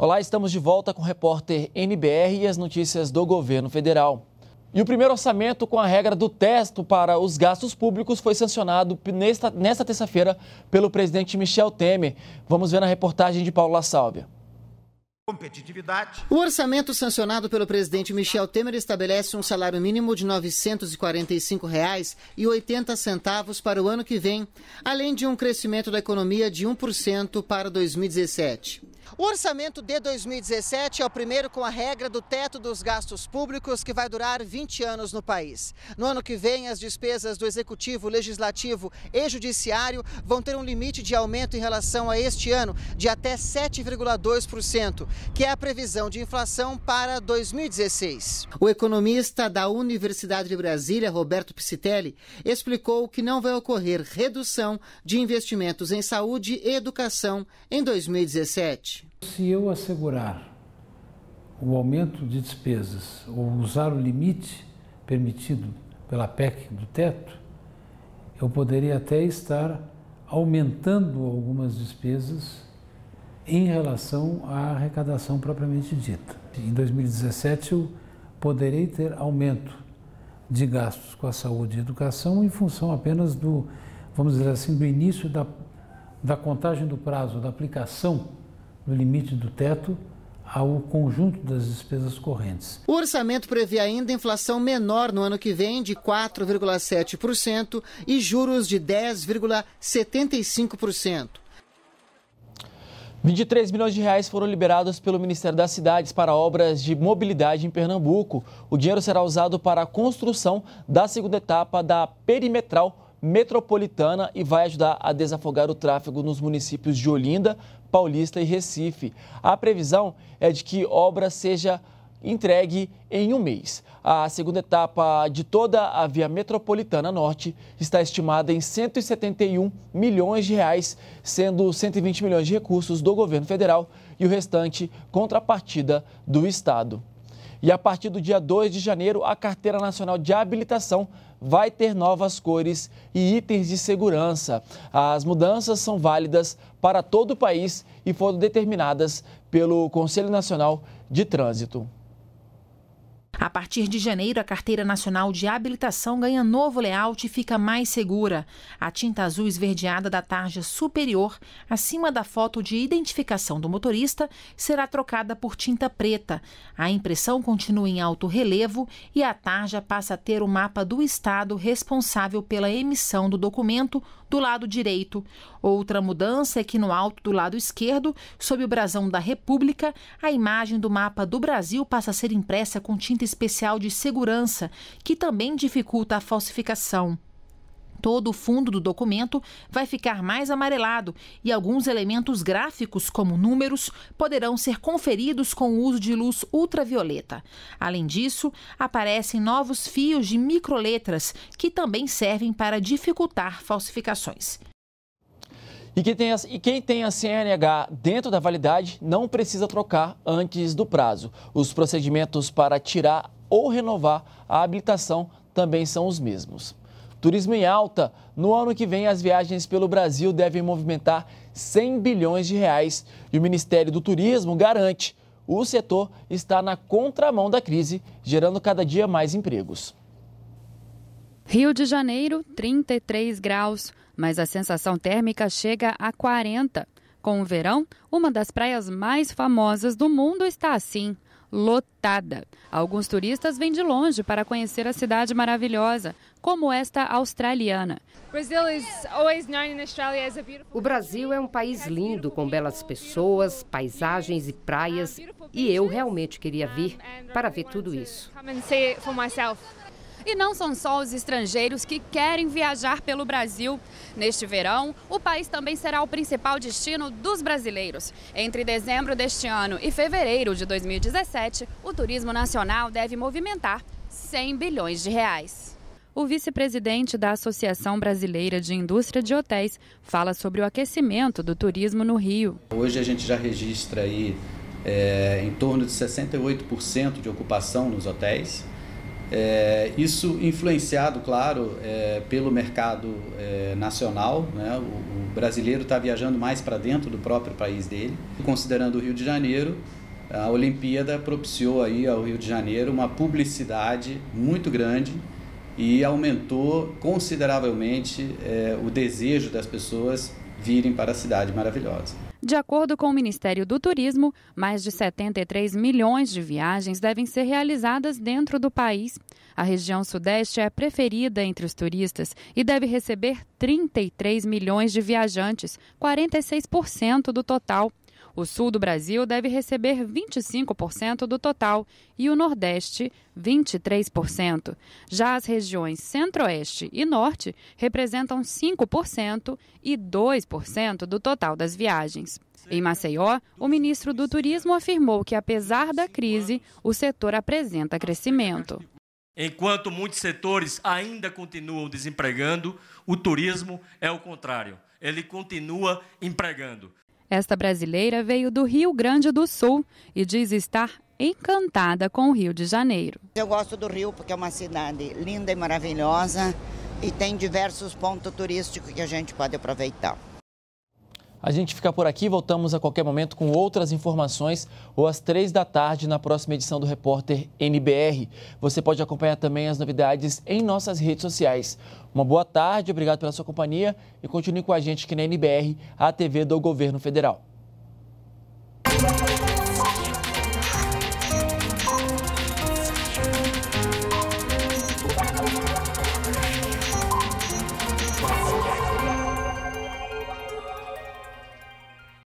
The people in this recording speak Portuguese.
Olá, estamos de volta com o repórter NBR e as notícias do governo federal. E o primeiro orçamento com a regra do teto para os gastos públicos foi sancionado nesta, nesta terça-feira pelo presidente Michel Temer. Vamos ver na reportagem de Paulo La Sálvia. Competitividade. O orçamento sancionado pelo presidente Michel Temer estabelece um salário mínimo de R$ 945,80 para o ano que vem, além de um crescimento da economia de 1% para 2017. O orçamento de 2017 é o primeiro com a regra do teto dos gastos públicos que vai durar 20 anos no país. No ano que vem, as despesas do executivo, legislativo e judiciário vão ter um limite de aumento em relação a este ano de até 7,2% que é a previsão de inflação para 2016. O economista da Universidade de Brasília, Roberto Piscitelli, explicou que não vai ocorrer redução de investimentos em saúde e educação em 2017. Se eu assegurar o aumento de despesas ou usar o limite permitido pela PEC do teto, eu poderia até estar aumentando algumas despesas em relação à arrecadação propriamente dita. Em 2017, eu poderei ter aumento de gastos com a saúde e educação em função apenas do, vamos dizer assim, do início da, da contagem do prazo, da aplicação do limite do teto ao conjunto das despesas correntes. O orçamento prevê ainda inflação menor no ano que vem, de 4,7%, e juros de 10,75%. 23 milhões de reais foram liberados pelo Ministério das Cidades para obras de mobilidade em Pernambuco. O dinheiro será usado para a construção da segunda etapa da perimetral metropolitana e vai ajudar a desafogar o tráfego nos municípios de Olinda, Paulista e Recife. A previsão é de que obra seja entregue em um mês. A segunda etapa de toda a via metropolitana norte está estimada em 171 milhões de reais, sendo 120 milhões de recursos do governo federal e o restante contrapartida do estado. E a partir do dia 2 de janeiro, a Carteira Nacional de Habilitação vai ter novas cores e itens de segurança. As mudanças são válidas para todo o país e foram determinadas pelo Conselho Nacional de Trânsito. A partir de janeiro, a Carteira Nacional de Habilitação ganha novo layout e fica mais segura. A tinta azul esverdeada da tarja superior, acima da foto de identificação do motorista, será trocada por tinta preta. A impressão continua em alto relevo e a tarja passa a ter o mapa do estado responsável pela emissão do documento do lado direito. Outra mudança é que no alto do lado esquerdo, sob o brasão da República, a imagem do mapa do Brasil passa a ser impressa com tinta especial de segurança, que também dificulta a falsificação. Todo o fundo do documento vai ficar mais amarelado e alguns elementos gráficos, como números, poderão ser conferidos com o uso de luz ultravioleta. Além disso, aparecem novos fios de microletras que também servem para dificultar falsificações. E quem, tem a, e quem tem a CNH dentro da validade não precisa trocar antes do prazo. Os procedimentos para tirar ou renovar a habilitação também são os mesmos. Turismo em alta. No ano que vem, as viagens pelo Brasil devem movimentar 100 bilhões de reais. E o Ministério do Turismo garante: o setor está na contramão da crise, gerando cada dia mais empregos. Rio de Janeiro, 33 graus, mas a sensação térmica chega a 40. Com o verão, uma das praias mais famosas do mundo está assim, lotada. Alguns turistas vêm de longe para conhecer a cidade maravilhosa, como esta australiana. O Brasil é um país lindo, com belas pessoas, paisagens e praias, e eu realmente queria vir para ver tudo isso. E não são só os estrangeiros que querem viajar pelo Brasil. Neste verão, o país também será o principal destino dos brasileiros. Entre dezembro deste ano e fevereiro de 2017, o turismo nacional deve movimentar 100 bilhões de reais o vice-presidente da Associação Brasileira de Indústria de Hotéis fala sobre o aquecimento do turismo no Rio. Hoje a gente já registra aí é, em torno de 68% de ocupação nos hotéis. É, isso influenciado, claro, é, pelo mercado nacional. Né? O, o brasileiro está viajando mais para dentro do próprio país dele. Considerando o Rio de Janeiro, a Olimpíada propiciou aí ao Rio de Janeiro uma publicidade muito grande e aumentou consideravelmente é, o desejo das pessoas virem para a cidade maravilhosa. De acordo com o Ministério do Turismo, mais de 73 milhões de viagens devem ser realizadas dentro do país. A região Sudeste é preferida entre os turistas e deve receber 33 milhões de viajantes, 46% do total. O sul do Brasil deve receber 25% do total e o Nordeste, 23%. Já as regiões Centro-Oeste e Norte representam 5% e 2% do total das viagens. Em Maceió, o ministro do Turismo afirmou que, apesar da crise, o setor apresenta crescimento. Enquanto muitos setores ainda continuam desempregando, o turismo é o contrário. Ele continua empregando. Esta brasileira veio do Rio Grande do Sul e diz estar encantada com o Rio de Janeiro. Eu gosto do Rio porque é uma cidade linda e maravilhosa e tem diversos pontos turísticos que a gente pode aproveitar. A gente fica por aqui, voltamos a qualquer momento com outras informações ou às três da tarde na próxima edição do Repórter NBR. Você pode acompanhar também as novidades em nossas redes sociais. Uma boa tarde, obrigado pela sua companhia e continue com a gente aqui na NBR, a TV do Governo Federal.